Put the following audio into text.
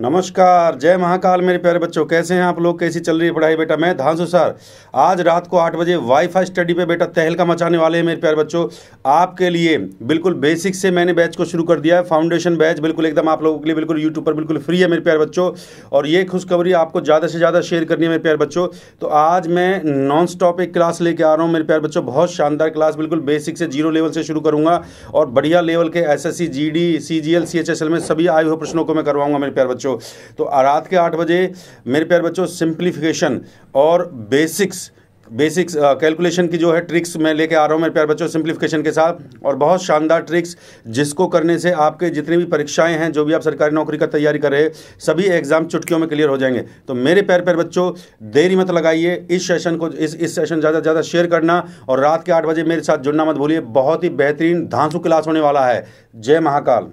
नमस्कार जय महाकाल मेरे प्यारे बच्चों कैसे हैं आप लोग कैसी चल रही है पढ़ाई बेटा मैं धांसु सर आज रात को आठ बजे वाईफाई स्टडी पे बेटा तहलका मचाने वाले हैं मेरे प्यारे बच्चों आपके लिए बिल्कुल बेसिक से मैंने बैच को शुरू कर दिया है फाउंडेशन बैच बिल्कुल एकदम आप लोगों के लिए बिल्कुल यूट्यूब पर बिल्कुल फ्री है मेरे प्यार बच्चों और ये खुशखबरी आपको ज़्यादा से ज़्यादा शेयर करनी है मेरे प्यार बच्चों तो आज मैं नॉन स्टॉप एक क्लास लेके आ रहा हूँ मेरे प्यार बच्चों बहुत शानदार क्लास बिल्कुल बेसिक से जीरो लेवल से शुरू करूँगा और बढ़िया लेवल के S S C G D C G L C H S L में सभी आए हुए प्रश्नों को मैं करवाऊँगा मेरे प्यार बच्चों बच्चों तो रात के आठ बजे मेरे प्यारे बच्चों सिंप्लीफिकेशन और बेसिक्स बेसिक्स कैलकुलेशन की जो है ट्रिक्स मैं लेके आ रहा हूँ मेरे प्यार बच्चों सिंप्लीफिकेशन के साथ और बहुत शानदार ट्रिक्स जिसको करने से आपके जितनी भी परीक्षाएं हैं जो भी आप सरकारी नौकरी का तैयारी कर रहे हैं सभी एग्जाम चुटकियों में क्लियर हो जाएंगे तो मेरे प्यार प्यार बच्चों देरी मत लगाइए इस सेशन को इस इस सेशन ज़्यादा से ज़्यादा शेयर करना और रात के आठ बजे मेरे साथ जुड़ना मत भूलिए बहुत ही बेहतरीन धांसू क्लास होने वाला है जय महाकाल